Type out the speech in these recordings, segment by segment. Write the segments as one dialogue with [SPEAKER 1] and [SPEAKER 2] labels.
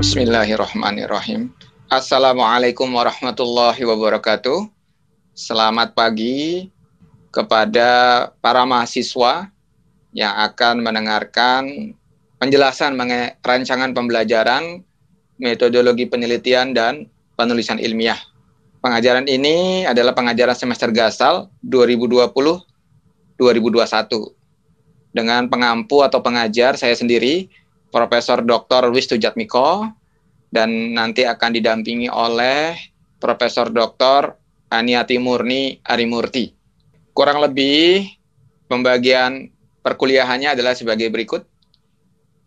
[SPEAKER 1] Bismillahirrahmanirrahim. Assalamualaikum warahmatullahi wabarakatuh. Selamat pagi kepada para mahasiswa yang akan mendengarkan penjelasan mengenai rancangan pembelajaran, metodologi penelitian, dan penulisan ilmiah Pengajaran ini adalah pengajaran semester gasal 2020-2021 dengan pengampu atau pengajar saya sendiri, Profesor Dr. Wis Tujatmiko, dan nanti akan didampingi oleh Profesor Dr. Aniati Murni Arimurti. Kurang lebih pembagian perkuliahannya adalah sebagai berikut.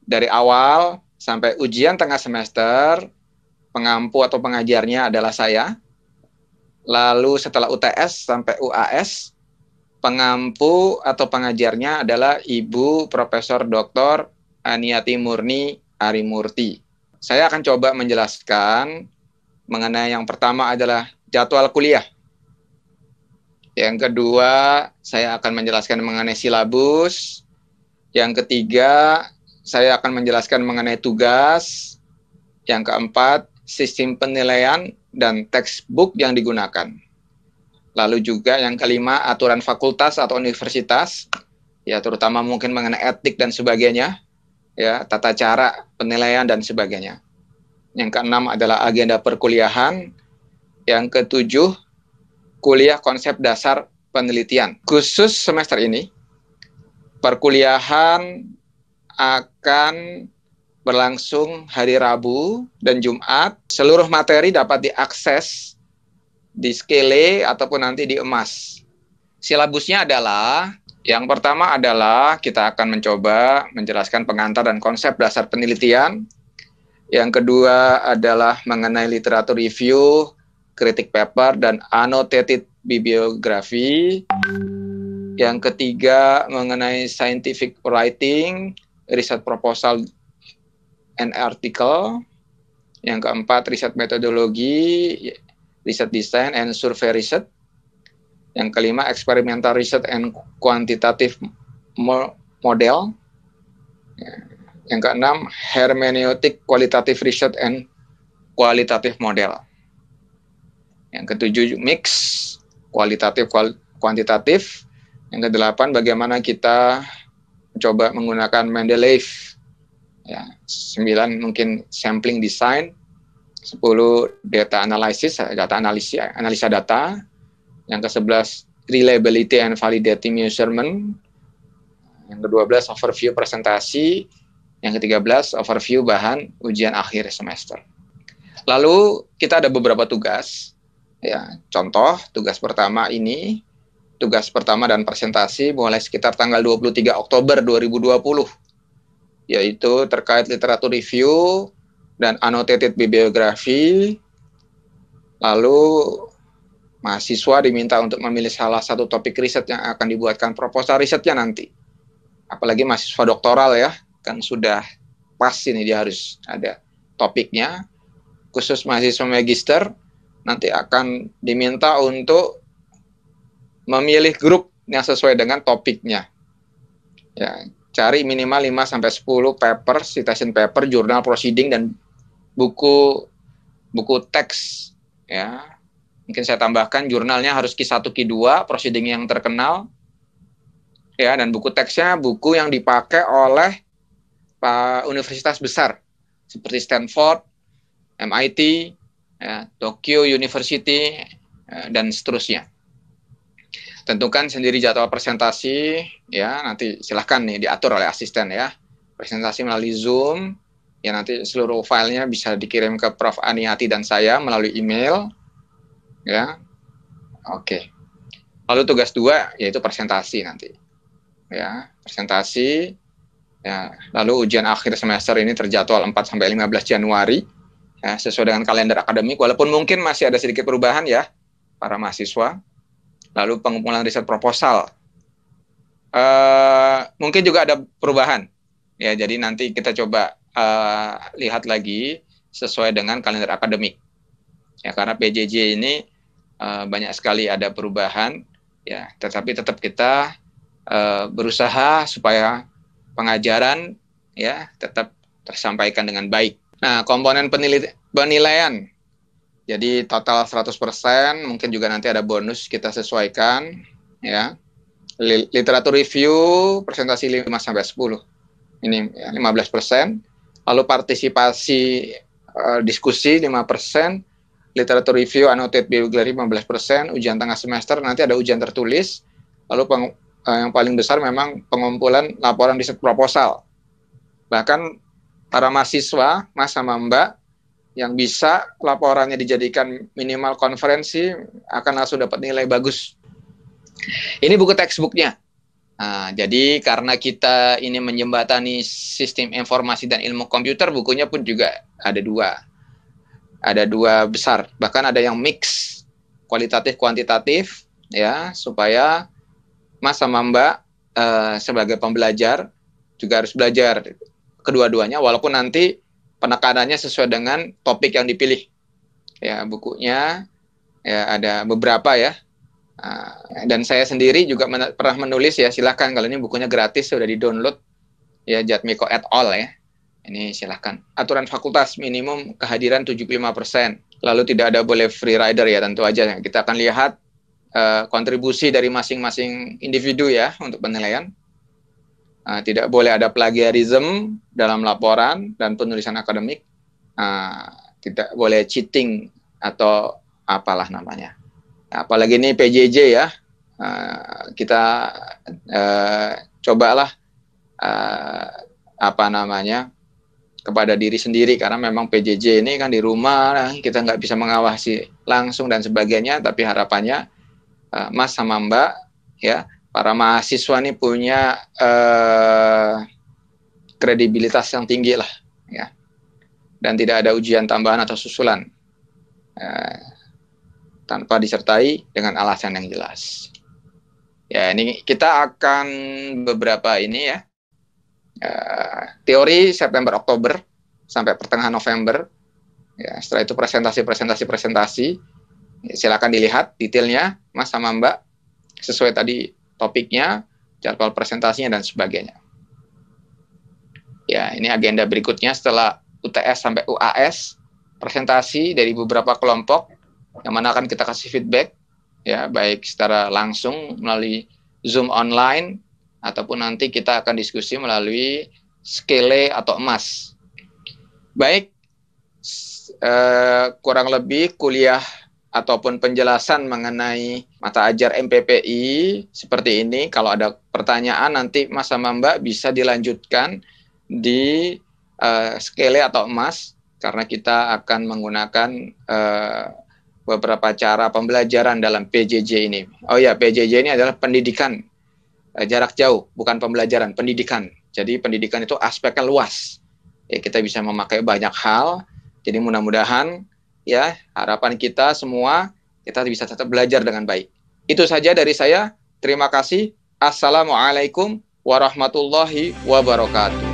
[SPEAKER 1] Dari awal sampai ujian tengah semester, pengampu atau pengajarnya adalah saya. Lalu setelah UTS sampai UAS, pengampu atau pengajarnya adalah Ibu Profesor Dr. Aniati Murni Arimurti. Saya akan coba menjelaskan mengenai yang pertama adalah jadwal kuliah. Yang kedua, saya akan menjelaskan mengenai silabus. Yang ketiga, saya akan menjelaskan mengenai tugas. Yang keempat, sistem penilaian, dan textbook yang digunakan. Lalu juga yang kelima, aturan fakultas atau universitas, ya terutama mungkin mengenai etik dan sebagainya, ya tata cara penilaian dan sebagainya. Yang keenam adalah agenda perkuliahan. Yang ketujuh, kuliah konsep dasar penelitian. Khusus semester ini, perkuliahan akan berlangsung hari Rabu dan Jumat. Seluruh materi dapat diakses di Skele ataupun nanti di Emas. Silabusnya adalah yang pertama adalah kita akan mencoba menjelaskan pengantar dan konsep dasar penelitian. Yang kedua adalah mengenai literatur review, kritik paper dan annotated bibliografi. Yang ketiga mengenai scientific writing, riset proposal and article. Yang keempat, riset metodologi, riset desain and survey riset. Yang kelima, experimental riset and quantitative model. Ya. Yang keenam, hermeneutik qualitative riset and qualitative model. Yang ketujuh, mix kualitatif kuantitatif. Yang kedelapan, bagaimana kita coba menggunakan Mendeleev ya 9 mungkin sampling design 10 data analysis data analisis analisa data yang ke-11 reliability and validity measurement yang ke-12 overview presentasi yang ke-13 overview bahan ujian akhir semester lalu kita ada beberapa tugas ya contoh tugas pertama ini tugas pertama dan presentasi mulai sekitar tanggal 23 Oktober 2020 yaitu terkait literatur review dan annotated bibliografi. Lalu mahasiswa diminta untuk memilih salah satu topik riset yang akan dibuatkan proposal risetnya nanti. Apalagi mahasiswa doktoral ya, kan sudah pas ini dia harus ada topiknya. Khusus mahasiswa magister nanti akan diminta untuk memilih grup yang sesuai dengan topiknya. Ya, cari minimal 5 sampai 10 paper, citation paper, jurnal proceeding dan buku buku teks ya. Mungkin saya tambahkan jurnalnya harus Q1 Q2, proceeding yang terkenal. Ya, dan buku teksnya buku yang dipakai oleh universitas besar seperti Stanford, MIT, ya, Tokyo University ya, dan seterusnya tentukan sendiri jadwal presentasi ya nanti silahkan nih diatur oleh asisten ya presentasi melalui Zoom ya nanti seluruh filenya bisa dikirim ke Prof Aniati dan saya melalui email ya oke lalu tugas dua yaitu presentasi nanti ya presentasi ya lalu ujian akhir semester ini terjadwal 4 sampai 15 Januari ya, sesuai dengan kalender akademik walaupun mungkin masih ada sedikit perubahan ya para mahasiswa lalu pengumpulan riset proposal. Uh, mungkin juga ada perubahan, ya. Jadi nanti kita coba uh, lihat lagi sesuai dengan kalender akademik, ya. Karena PJJ ini uh, banyak sekali ada perubahan, ya. Tetapi tetap kita uh, berusaha supaya pengajaran, ya, tetap tersampaikan dengan baik. Nah, komponen penilaian jadi total 100%, mungkin juga nanti ada bonus kita sesuaikan ya. Literatur review presentasi 5 sampai 10. Ini ya, 15%. Lalu partisipasi uh, diskusi 5%, literatur review annotated bibliography 15%, ujian tengah semester nanti ada ujian tertulis. Lalu peng, uh, yang paling besar memang pengumpulan laporan riset proposal. Bahkan para mahasiswa, Mas sama Mbak yang bisa laporannya dijadikan minimal konferensi akan langsung dapat nilai bagus. Ini buku textbooknya. Nah, jadi karena kita ini menjembatani sistem informasi dan ilmu komputer, bukunya pun juga ada dua. Ada dua besar, bahkan ada yang mix kualitatif kuantitatif ya supaya Mas sama Mbak eh, sebagai pembelajar juga harus belajar kedua-duanya walaupun nanti penekanannya sesuai dengan topik yang dipilih. Ya, bukunya ya ada beberapa ya. Ah, dan saya sendiri juga men pernah menulis ya, silahkan kalau ini bukunya gratis sudah di-download ya Jatmiko at all ya. Ini silahkan. Aturan fakultas minimum kehadiran 75%. Lalu tidak ada boleh free rider ya tentu aja. Kita akan lihat uh, kontribusi dari masing-masing individu ya untuk penilaian. Uh, tidak boleh ada plagiarism dalam laporan dan penulisan akademik. Uh, tidak boleh cheating atau apalah namanya. Apalagi ini PJJ ya. Uh, kita uh, cobalah uh, apa namanya kepada diri sendiri karena memang PJJ ini kan di rumah nah, kita nggak bisa mengawasi langsung dan sebagainya tapi harapannya uh, Mas sama Mbak ya para mahasiswa ini punya eh, kredibilitas yang tinggi lah, ya. Dan tidak ada ujian tambahan atau susulan eh, tanpa disertai dengan alasan yang jelas. Ya, ini kita akan beberapa ini ya. ya teori September Oktober sampai pertengahan November. Ya, setelah itu presentasi presentasi presentasi. silakan dilihat detailnya Mas sama Mbak sesuai tadi topiknya, jadwal presentasinya, dan sebagainya. Ya, ini agenda berikutnya setelah UTS sampai UAS, presentasi dari beberapa kelompok yang mana akan kita kasih feedback ya baik secara langsung melalui Zoom online ataupun nanti kita akan diskusi melalui Skele atau Emas. Baik, eh, kurang lebih kuliah ataupun penjelasan mengenai mata ajar MPPI seperti ini. Kalau ada pertanyaan nanti Mas sama Mbak bisa dilanjutkan di uh, skele atau emas karena kita akan menggunakan uh, beberapa cara pembelajaran dalam PJJ ini. Oh ya, PJJ ini adalah pendidikan uh, jarak jauh, bukan pembelajaran, pendidikan. Jadi pendidikan itu aspeknya luas. Ya, kita bisa memakai banyak hal. Jadi mudah-mudahan ya harapan kita semua kita bisa tetap belajar dengan baik. Itu saja dari saya. Terima kasih. Assalamualaikum warahmatullahi wabarakatuh.